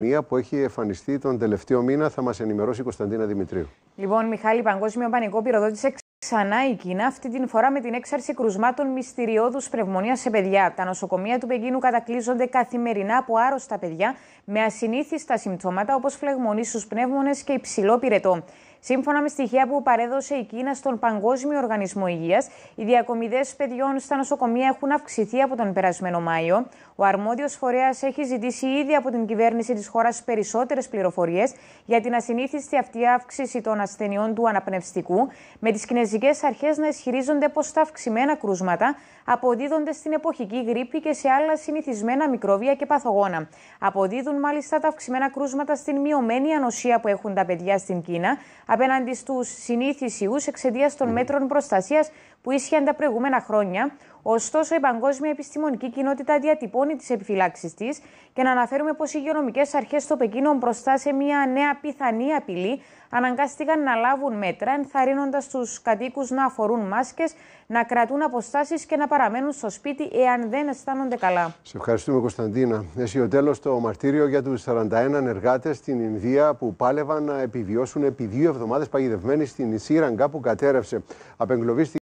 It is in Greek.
Μία που έχει εμφανιστεί τον τελευταίο μήνα θα μας ενημερώσει η Κωνσταντίνα Δημητρίου. Λοιπόν, Μιχάλη, παγκόσμιο πανικό πυροδότησε ξανά η Κίνα, αυτή την φορά με την έξαρση κρουσμάτων μυστηριώδους πνευμονίας σε παιδιά. Τα νοσοκομεία του Πεκίνου κατακλείζονται καθημερινά από άρρωστα παιδιά με ασυνήθιστα συμπτώματα όπως στους πνεύμονες και υψηλό πυρετό. Σύμφωνα με στοιχεία που παρέδωσε η Κίνα στον Παγκόσμιο Οργανισμό Υγείας, οι διακομιδές παιδιών στα νοσοκομεία έχουν αυξηθεί από τον περασμένο Μάιο. Ο αρμόδιος φορέας έχει ζητήσει ήδη από την κυβέρνηση της χώρας περισσότερες πληροφορίες για την ασυνήθιστη αυτή αύξηση των ασθενειών του αναπνευστικού, με τις κινέζικες αρχές να ισχυρίζονται πως τα αυξημένα κρούσματα αποδίδονται στην εποχική γρήπη και σε άλλα συνηθισμένα μικρόβια και παθογόνα. Αποδίδουν μάλιστα τα αυξημένα κρούσματα στην μειωμένη ανοσία που έχουν τα παιδιά στην Κίνα απέναντι στους συνήθει ιού εξαιτίας των μέτρων προστασίας που ίσχυαν τα προηγούμενα χρόνια, Ωστόσο, η παγκόσμια επιστημονική κοινότητα διατυπώνει τις επιφυλάξεις της και να αναφέρουμε πως οι υγειονομικές αρχές στο Πεκίνο μπροστά σε μια νέα πιθανή απειλή αναγκάστηκαν να λάβουν μέτρα, ενθαρρύνοντας τους κατοίκους να αφορούν μάσκες, να κρατούν αποστάσεις και να παραμένουν στο σπίτι εάν δεν αισθάνονται καλά. Σε ευχαριστούμε, Κωνσταντίνα. Εσύ ο τέλος το μαρτύριο για τους 41 εργάτες στην Ινδία που πάλευαν να επιβιώσουν επί δύο εβδομάδες παγιδευμένοι στην Σύραγγα που κατέρευσε. Απεγκλωβίστηκε